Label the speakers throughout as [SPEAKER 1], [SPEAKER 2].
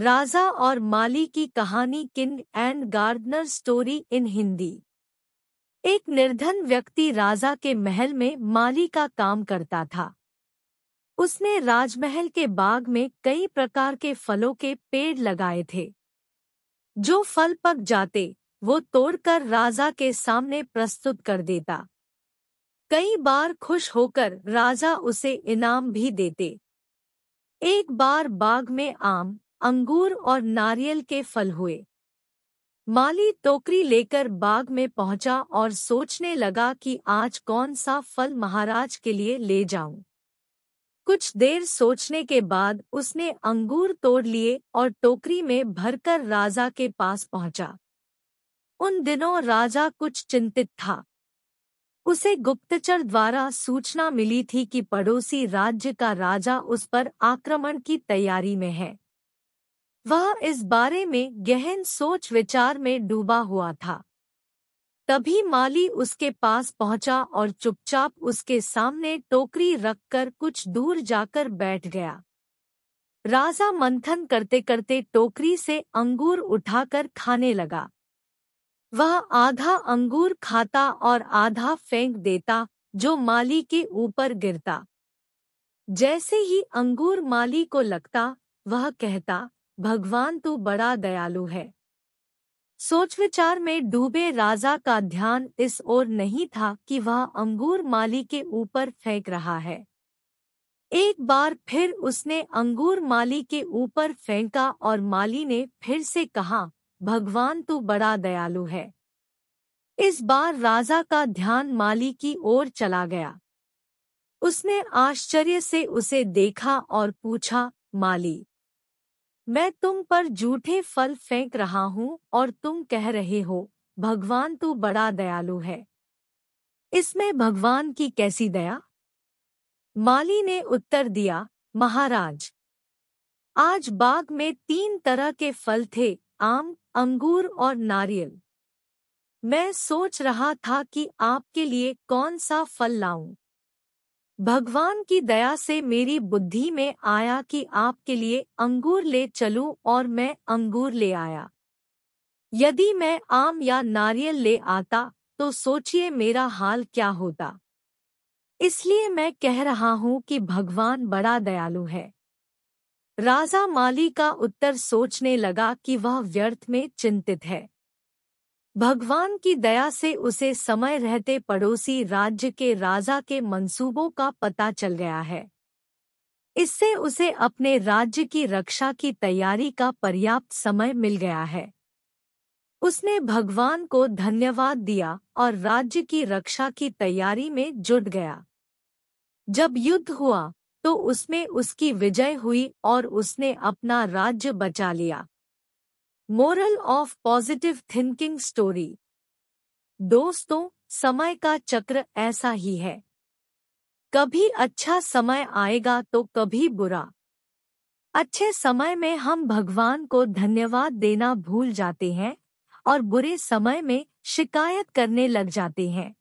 [SPEAKER 1] राजा और माली की कहानी king and gardener story in Hindi एक निर्धन व्यक्ति राजा के महल में माली का काम करता था उसने राजमहल के बाग में कई प्रकार के फलों के पेड़ लगाए थे जो फल पक जाते वो तोड़कर राजा के सामने प्रस्तुत कर देता कई बार खुश होकर राजा उसे इनाम भी देते एक बार बाग में आम अंगूर और नारियल के फल हुए माली टोकरी लेकर बाग में पहुंचा और सोचने लगा कि आज कौन सा फल महाराज के लिए ले जाऊं। कुछ देर सोचने के बाद उसने अंगूर तोड़ लिए और टोकरी में भरकर राजा के पास पहुंचा। उन दिनों राजा कुछ चिंतित था उसे गुप्तचर द्वारा सूचना मिली थी कि पड़ोसी राज्य का राजा उस पर आक्रमण की तैयारी में है वह इस बारे में गहन सोच विचार में डूबा हुआ था तभी माली उसके पास पहुंचा और चुपचाप उसके सामने टोकरी रखकर कुछ दूर जाकर बैठ गया राजा मंथन करते करते टोकरी से अंगूर उठाकर खाने लगा वह आधा अंगूर खाता और आधा फेंक देता जो माली के ऊपर गिरता जैसे ही अंगूर माली को लगता वह कहता भगवान तो बड़ा दयालु है सोच विचार में डूबे राजा का ध्यान इस ओर नहीं था कि वह अंगूर माली के ऊपर फेंक रहा है एक बार फिर उसने अंगूर माली के ऊपर फेंका और माली ने फिर से कहा भगवान तो बड़ा दयालु है इस बार राजा का ध्यान माली की ओर चला गया उसने आश्चर्य से उसे देखा और पूछा माली मैं तुम पर झूठे फल फेंक रहा हूँ और तुम कह रहे हो भगवान तो बड़ा दयालु है इसमें भगवान की कैसी दया माली ने उत्तर दिया महाराज आज बाग में तीन तरह के फल थे आम अंगूर और नारियल मैं सोच रहा था कि आपके लिए कौन सा फल लाऊं। भगवान की दया से मेरी बुद्धि में आया कि आपके लिए अंगूर ले चलूं और मैं अंगूर ले आया यदि मैं आम या नारियल ले आता तो सोचिए मेरा हाल क्या होता इसलिए मैं कह रहा हूं कि भगवान बड़ा दयालु है राजा माली का उत्तर सोचने लगा कि वह व्यर्थ में चिंतित है भगवान की दया से उसे समय रहते पड़ोसी राज्य के राजा के मंसूबों का पता चल गया है इससे उसे अपने राज्य की रक्षा की तैयारी का पर्याप्त समय मिल गया है उसने भगवान को धन्यवाद दिया और राज्य की रक्षा की तैयारी में जुट गया जब युद्ध हुआ तो उसमें उसकी विजय हुई और उसने अपना राज्य बचा लिया moral of positive thinking story दोस्तों समय का चक्र ऐसा ही है कभी अच्छा समय आएगा तो कभी बुरा अच्छे समय में हम भगवान को धन्यवाद देना भूल जाते हैं और बुरे समय में शिकायत करने लग जाते हैं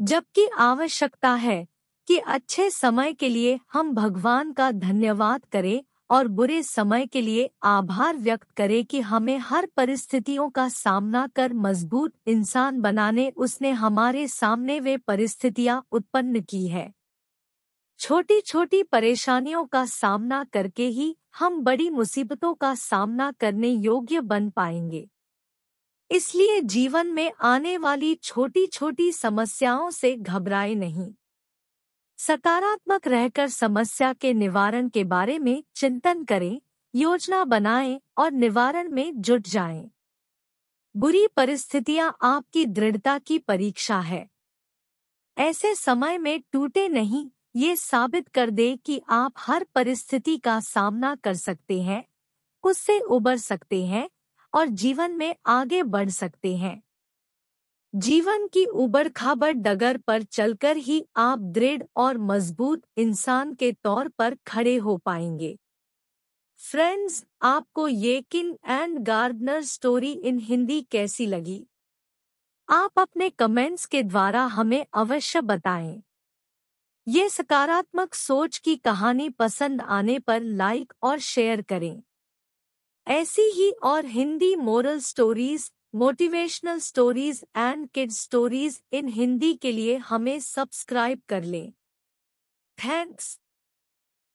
[SPEAKER 1] जबकि आवश्यकता है कि अच्छे समय के लिए हम भगवान का धन्यवाद करें और बुरे समय के लिए आभार व्यक्त करें कि हमें हर परिस्थितियों का सामना कर मजबूत इंसान बनाने उसने हमारे सामने वे परिस्थितियां उत्पन्न की है छोटी छोटी परेशानियों का सामना करके ही हम बड़ी मुसीबतों का सामना करने योग्य बन पाएंगे इसलिए जीवन में आने वाली छोटी छोटी समस्याओं से घबराए नहीं सकारात्मक रहकर समस्या के निवारण के बारे में चिंतन करें योजना बनाएं और निवारण में जुट जाएं। बुरी परिस्थितियां आपकी दृढ़ता की परीक्षा है ऐसे समय में टूटे नहीं ये साबित कर दे कि आप हर परिस्थिति का सामना कर सकते हैं उससे उबर सकते हैं और जीवन में आगे बढ़ सकते हैं जीवन की उबड़ खाबड़ डगर पर चलकर ही आप दृढ़ और मजबूत इंसान के तौर पर खड़े हो पाएंगे फ्रेंड्स आपको ये king and gardener story in Hindi कैसी लगी आप अपने कमेंट्स के द्वारा हमें अवश्य बताएं। ये सकारात्मक सोच की कहानी पसंद आने पर लाइक और शेयर करें ऐसी ही और Hindi moral stories motivational stories and kid stories in Hindi के लिए हमें सब्सक्राइब कर लें थैंक्स